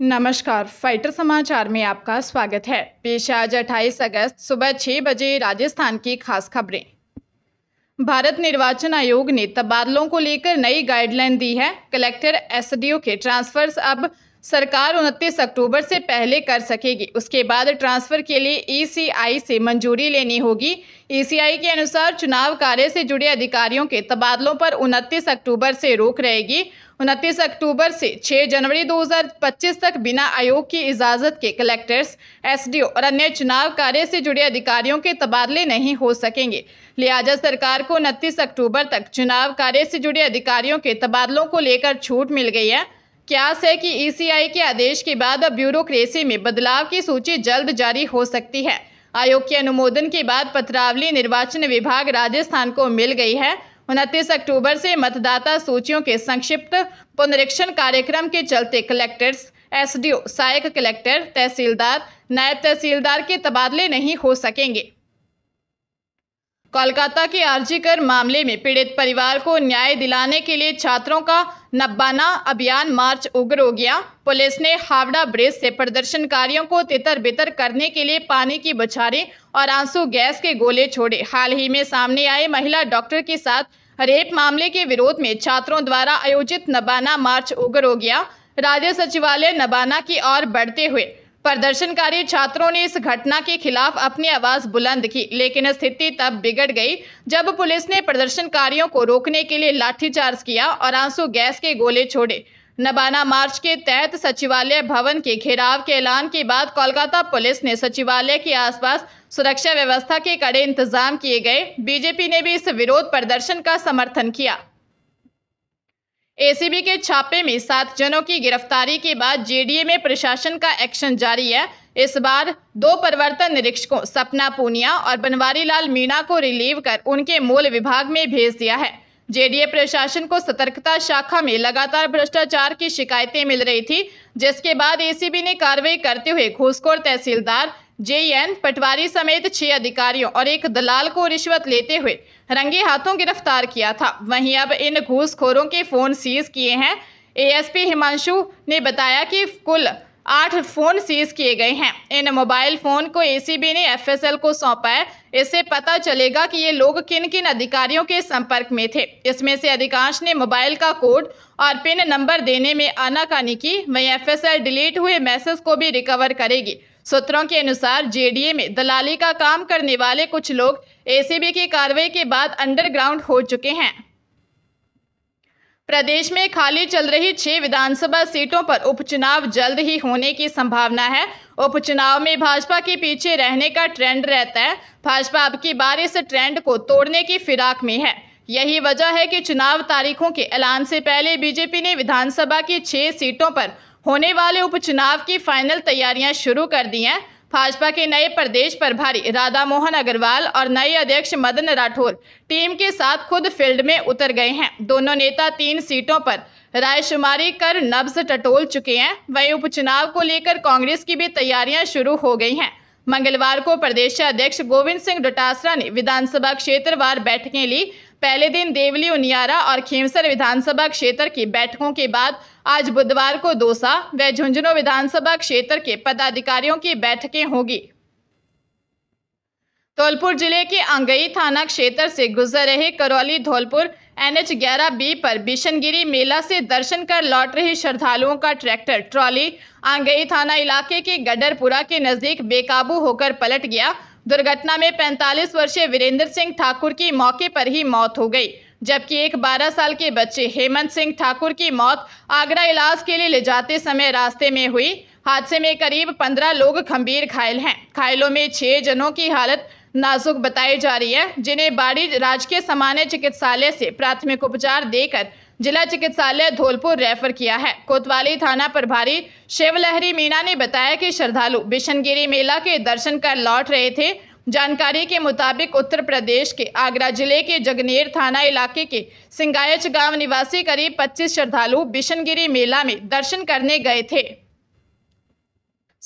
नमस्कार फाइटर समाचार में आपका स्वागत है पेश आज 28 अगस्त सुबह छह बजे राजस्थान की खास खबरें भारत निर्वाचन आयोग ने तबादलों को लेकर नई गाइडलाइन दी है कलेक्टर एसडीओ के ट्रांसफर्स अब सरकार उनतीस अक्टूबर से पहले कर सकेगी उसके बाद ट्रांसफ़र के लिए ईसीआई e से मंजूरी लेनी होगी ईसीआई e के अनुसार चुनाव कार्य से जुड़े अधिकारियों के तबादलों पर उनतीस अक्टूबर से रोक रहेगी उनतीस अक्टूबर से 6 जनवरी 2025 तक बिना आयोग की इजाज़त के कलेक्टर्स एसडीओ और अन्य चुनाव कार्य से जुड़े अधिकारियों के तबादले नहीं हो सकेंगे लिहाजा सरकार को उनतीस अक्टूबर तक चुनाव कार्य से जुड़े अधिकारियों के तबादलों को लेकर छूट मिल गई है क्यास है कि ईसीआई e के आदेश के बाद अब ब्यूरोक्रेसी में बदलाव की सूची जल्द जारी हो सकती है आयोग के अनुमोदन के बाद पत्रावली निर्वाचन विभाग राजस्थान को मिल गई है उनतीस अक्टूबर से मतदाता सूचियों के संक्षिप्त पुनरीक्षण कार्यक्रम के चलते कलेक्टर्स एसडीओ सहायक कलेक्टर तहसीलदार नायब तहसीलदार के तबादले नहीं हो सकेंगे कोलकाता के आरजी कर मामले में पीड़ित परिवार को न्याय दिलाने के लिए छात्रों का नब्बाना अभियान मार्च उग्र हो गया पुलिस ने हावड़ा ब्रिज से प्रदर्शनकारियों को तितर बितर करने के लिए पानी की बछारें और आंसू गैस के गोले छोड़े हाल ही में सामने आए महिला डॉक्टर के साथ रेप मामले के विरोध में छात्रों द्वारा आयोजित नबाना मार्च उग्र हो गया राज्य सचिवालय नबाना की ओर बढ़ते हुए प्रदर्शनकारी छात्रों ने इस घटना के खिलाफ अपनी आवाज बुलंद की लेकिन स्थिति तब बिगड़ गई जब पुलिस ने प्रदर्शनकारियों को रोकने के लिए लाठीचार्ज किया और आंसू गैस के गोले छोड़े नबाना मार्च के तहत सचिवालय भवन के घेराव के ऐलान के बाद कोलकाता पुलिस ने सचिवालय के आसपास सुरक्षा व्यवस्था के कड़े इंतजाम किए गए बीजेपी ने भी इस विरोध प्रदर्शन का समर्थन किया एसीबी के छापे में सात जनों की गिरफ्तारी के बाद जेडीए में प्रशासन का एक्शन जारी है इस बार दो परिवर्तन निरीक्षकों सपना पूनिया और बनवारी लाल मीणा को रिलीव कर उनके मूल विभाग में भेज दिया है जेडीए प्रशासन को सतर्कता शाखा में लगातार भ्रष्टाचार की शिकायतें मिल रही थी जिसके बाद एसीबी ने कार्रवाई करते हुए घूसखोर तहसीलदार जेएन पटवारी समेत छह अधिकारियों और एक दलाल को रिश्वत लेते हुए रंगे हाथों गिरफ्तार किया था वहीं अब इन घूसखोरों के फोन सीज किए हैं एएसपी हिमांशु ने बताया कि कुल आठ फोन सीज किए गए हैं इन मोबाइल फोन को एसीबी ने एफएसएल को सौंपा है इससे पता चलेगा कि ये लोग किन किन अधिकारियों के संपर्क में थे इसमें से अधिकांश ने मोबाइल का कोड और पिन नंबर देने में आनाकानी की वहीं एफएसएल डिलीट हुए मैसेज को भी रिकवर करेगी सूत्रों के अनुसार जेडीए में दलाली का काम करने वाले कुछ लोग एसीबी की कार्रवाई के बाद अंडरग्राउंड हो चुके हैं प्रदेश में खाली चल रही छह विधानसभा सीटों पर उपचुनाव जल्द ही होने की संभावना है उपचुनाव में भाजपा के पीछे रहने का ट्रेंड रहता है भाजपा अब की बार इस ट्रेंड को तोड़ने की फिराक में है यही वजह है कि चुनाव तारीखों के ऐलान से पहले बीजेपी ने विधानसभा की छह सीटों पर होने वाले उपचुनाव की फाइनल तैयारियां शुरू कर दी हैं भाजपा के नए प्रदेश प्रभारी राधा मोहन अग्रवाल और नए अध्यक्ष मदन राठौर टीम के साथ खुद फील्ड में उतर गए हैं दोनों नेता तीन सीटों पर रायशुमारी कर नब्ज टटोल चुके हैं वहीं उपचुनाव को लेकर कांग्रेस की भी तैयारियां शुरू हो गई हैं मंगलवार को प्रदेश अध्यक्ष गोविंद सिंह डोटासरा ने विधानसभा क्षेत्रवार बैठकें ली पहले दिन देवली उनियारा और खेमसर विधानसभा क्षेत्र की बैठकों के बाद आज बुधवार को दोसा व झुंझुनू विधानसभा क्षेत्र के पदाधिकारियों की बैठकें होगी धौलपुर जिले के अंगई थाना क्षेत्र से गुजर रहे करौली धौलपुर एनएच 11 बी पर बिशनगिरी मेला से दर्शन कर लौट रहे श्रद्धालुओं का ट्रैक्टर ट्रॉली आंगई थाना इलाके के गडरपुरा के नजदीक बेकाबू होकर पलट गया दुर्घटना में 45 वर्षीय वीरेंद्र सिंह ठाकुर की मौके पर ही मौत हो गई जबकि एक 12 साल के बच्चे हेमंत सिंह ठाकुर की मौत आगरा इलाज के लिए ले जाते समय रास्ते में हुई हादसे में करीब 15 लोग गंभीर घायल हैं घायलों में छह जनों की हालत नाजुक बताई जा रही है जिन्हें बाड़ी राजकीय सामान्य चिकित्सालय से प्राथमिक उपचार देकर जिला चिकित्सालय धौलपुर रेफर किया है कोतवाली थाना प्रभारी शिवलहरी मीणा ने बताया कि श्रद्धालु बिशनगिरी मेला के दर्शन कर लौट रहे थे जानकारी के मुताबिक उत्तर प्रदेश के आगरा जिले के जगनेर थाना इलाके के सिंगायच गांव निवासी करीब 25 श्रद्धालु बिशनगिरी मेला में दर्शन करने गए थे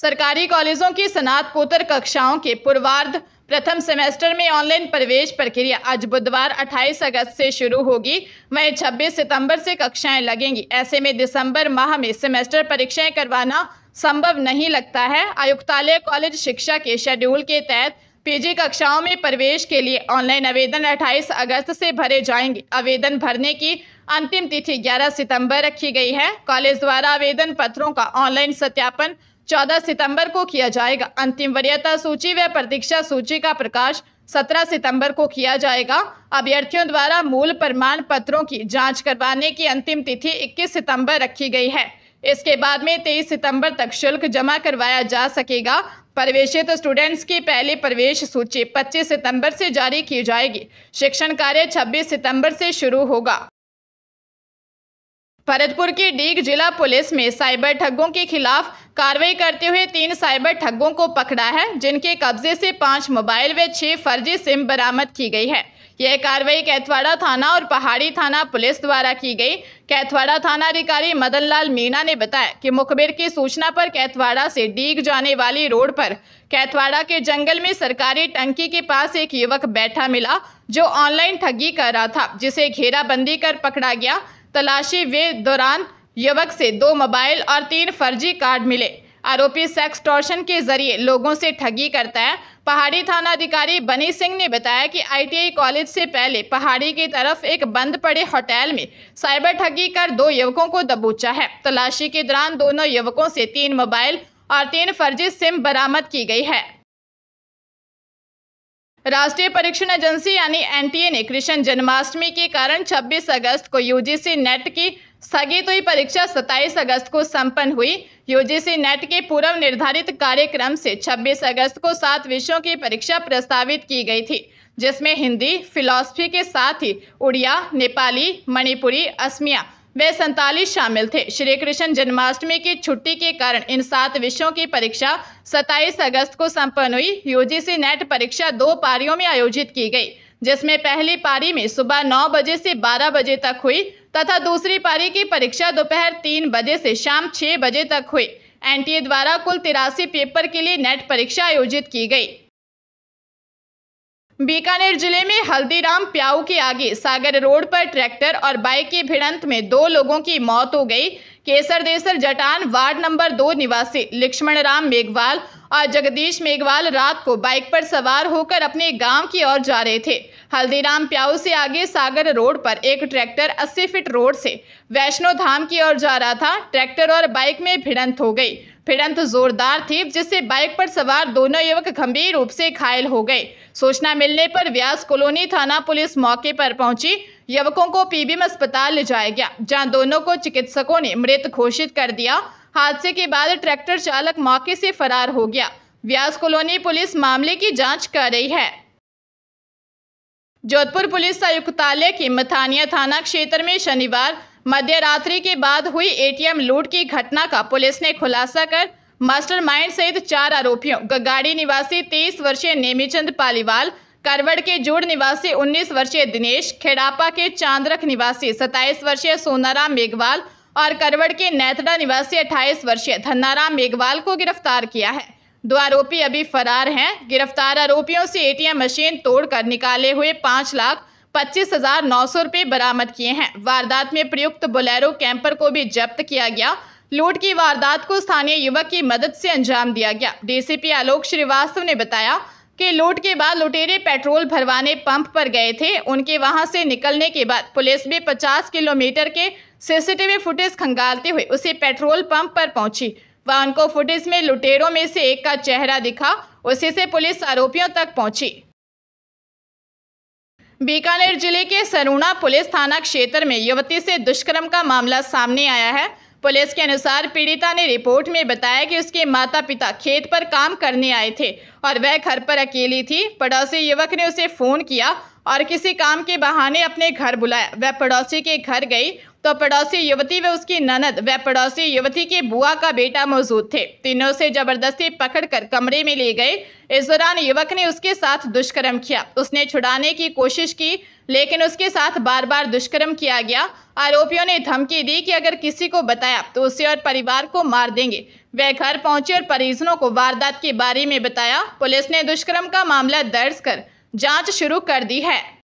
सरकारी कॉलेजों की स्नातकोत्तर कक्षाओं के पूर्वार्ध प्रथम सेमेस्टर में ऑनलाइन प्रवेश प्रक्रिया आज बुधवार 28 अगस्त से शुरू होगी वहीं 26 सितंबर से कक्षाएं लगेंगी ऐसे में दिसंबर माह में सेमेस्टर परीक्षाएं करवाना संभव नहीं लगता है आयुक्तालय कॉलेज शिक्षा के शेड्यूल के तहत पीजी कक्षाओं में प्रवेश के लिए ऑनलाइन आवेदन 28 अगस्त से भरे जाएंगे आवेदन भरने की अंतिम तिथि 11 सितंबर रखी गई है कॉलेज द्वारा आवेदन पत्रों का ऑनलाइन सत्यापन चौदह सितंबर को किया जाएगा अंतिम वरीयता सूची व प्रतीक्षा सूची का प्रकाश 17 सितंबर को किया जाएगा अभ्यर्थियों द्वारा मूल प्रमाण पत्रों की जांच करवाने की अंतिम तिथि 21 सितंबर रखी गई है इसके बाद में 23 सितंबर तक शुल्क जमा करवाया जा सकेगा प्रवेशित स्टूडेंट्स की पहली प्रवेश सूची 25 सितंबर से जारी की जाएगी शिक्षण कार्य 26 सितंबर से शुरू होगा भरतपुर की डीग जिला पुलिस में साइबर ठगों के खिलाफ कार्रवाई करते हुए तीन साइबर ठगों को पकड़ा है जिनके कब्जे से पांच मोबाइल व छह फर्जी सिम बरामद की गई है यह कार्रवाई कैथवाड़ा थाना और पहाड़ी थाना पुलिस द्वारा की गई कैथवाड़ा थाना अधिकारी मदन लाल मीणा ने बताया कि मुखबिर की सूचना पर कैथवाड़ा से डीग जाने वाली रोड पर कैथवाड़ा के जंगल में सरकारी टंकी के पास एक युवक बैठा मिला जो ऑनलाइन ठगी कर रहा था जिसे घेराबंदी कर पकड़ा गया तलाशी वे दौरान युवक से दो मोबाइल और तीन फर्जी कार्ड मिले आरोपी सेक्स टॉर्शन के जरिए लोगों से ठगी करता है पहाड़ी थाना अधिकारी बनी सिंह ने बताया कि आईटीआई कॉलेज से पहले पहाड़ी की तरफ एक बंद पड़े होटल में साइबर ठगी कर दो युवकों को दबोचा है तलाशी के दौरान दोनों युवकों से तीन मोबाइल और तीन फर्जी सिम बरामद की गई है राष्ट्रीय परीक्षण एजेंसी यानी एनटीए ने कृष्ण जन्माष्टमी के कारण 26 अगस्त को यूजीसी नेट की स्थगित हुई परीक्षा 27 अगस्त को संपन्न हुई यूजीसी नेट के पूर्व निर्धारित कार्यक्रम से 26 अगस्त को सात विषयों की परीक्षा प्रस्तावित की गई थी जिसमें हिंदी फिलॉसफी के साथ ही उड़िया नेपाली मणिपुरी असमिया वे सैंतालीस शामिल थे श्री कृष्ण जन्माष्टमी की छुट्टी के कारण इन सात विषयों की परीक्षा 27 अगस्त को संपन्न हुई यूजीसी नेट परीक्षा दो पारियों में आयोजित की गई जिसमें पहली पारी में सुबह नौ बजे से बारह बजे तक हुई तथा दूसरी पारी की परीक्षा दोपहर तीन बजे से शाम छह बजे तक हुई एनटीए द्वारा कुल तिरासी पेपर के लिए नेट परीक्षा आयोजित की गई बीकानेर जिले में हल्दीराम प्याऊ के आगे सागर रोड पर ट्रैक्टर और बाइक की भिड़ंत में दो लोगों की मौत हो गई केसर देसर जटान वार्ड नंबर दो निवासी लक्ष्मण राम मेघवाल और जगदीश मेघवाल रात को बाइक पर सवार होकर अपने गांव की ओर जा रहे थे हल्दीराम प्याऊ से आगे सागर रोड पर एक ट्रैक्टर 80 फीट रोड से वैष्णो धाम की ओर जा रहा था ट्रैक्टर और बाइक में भिड़ंत हो गई भिड़ंत जोरदार थी जिससे बाइक पर सवार दोनों युवक गंभीर रूप से घायल हो गए सूचना मिलने पर व्यास कॉलोनी थाना पुलिस मौके पर पहुंची युवकों को पीबीएम अस्पताल ले जाया गया जहां दोनों को चिकित्सकों ने मृत घोषित कर दिया हादसे के बाद ट्रैक्टर चालक मौके से फरार हो गया व्यास कॉलोनी पुलिस मामले की जाँच कर रही है जोधपुर पुलिस आयुक्तालय के मथानिया थाना क्षेत्र में शनिवार मध्यरात्रि के बाद हुई एटीएम लूट की घटना का पुलिस ने खुलासा कर मास्टरमाइंड सहित चार आरोपियों गगाड़ी निवासी तेईस वर्षीय नेमीचंद पालीवाल करवड़ के जोड़ निवासी 19 वर्षीय दिनेश खेड़ापा के चांद्रक निवासी 27 वर्षीय सोनाराम मेघवाल और करवड़ के नैतड़ा निवासी 28 वर्षीय धन्नाराम मेघवाल को गिरफ्तार किया है दो आरोपी अभी फरार हैं गिरफ्तार आरोपियों से एटीएम मशीन तोड़कर निकाले हुए पाँच लाख पच्चीस हजार नौ सौ रुपये बरामद किए हैं वारदात में प्रयुक्त बोलेरो कैंपर को भी जब्त किया गया लूट की वारदात को स्थानीय युवक की मदद से अंजाम दिया गया डीसीपी आलोक श्रीवास्तव ने बताया कि लूट के बाद लुटेरे पेट्रोल भरवाने पंप पर गए थे उनके वहां से निकलने के बाद पुलिस भी 50 किलोमीटर के सीसीटीवी फुटेज खंगालते हुए उसे पेट्रोल पंप पर पहुंची वहां उनको फुटेज में लुटेरों में से एक का चेहरा दिखा उसी से पुलिस आरोपियों तक पहुंची बीकानेर जिले के सरूणा पुलिस थाना क्षेत्र में युवती से दुष्कर्म का मामला सामने आया है पुलिस के अनुसार पीड़िता ने रिपोर्ट में बताया कि उसके माता पिता खेत पर काम करने आए थे और वह घर पर अकेली थी पड़ोसी युवक ने उसे फ़ोन किया और किसी काम के बहाने अपने घर बुलाया वह पड़ोसी के घर गई तो पड़ोसी युवती व उसकी ननद व पड़ोसी युवती के बुआ का बेटा मौजूद थे तीनों से जबरदस्ती पकड़कर कमरे में ले गए इस दौरान युवक ने उसके साथ दुष्कर्म किया उसने छुड़ाने की कोशिश की लेकिन उसके साथ बार बार दुष्कर्म किया गया आरोपियों ने धमकी दी कि अगर किसी को बताया तो उसे और परिवार को मार देंगे वह घर पहुंचे और परिजनों को वारदात के बारे में बताया पुलिस ने दुष्कर्म का मामला दर्ज कर जांच शुरू कर दी है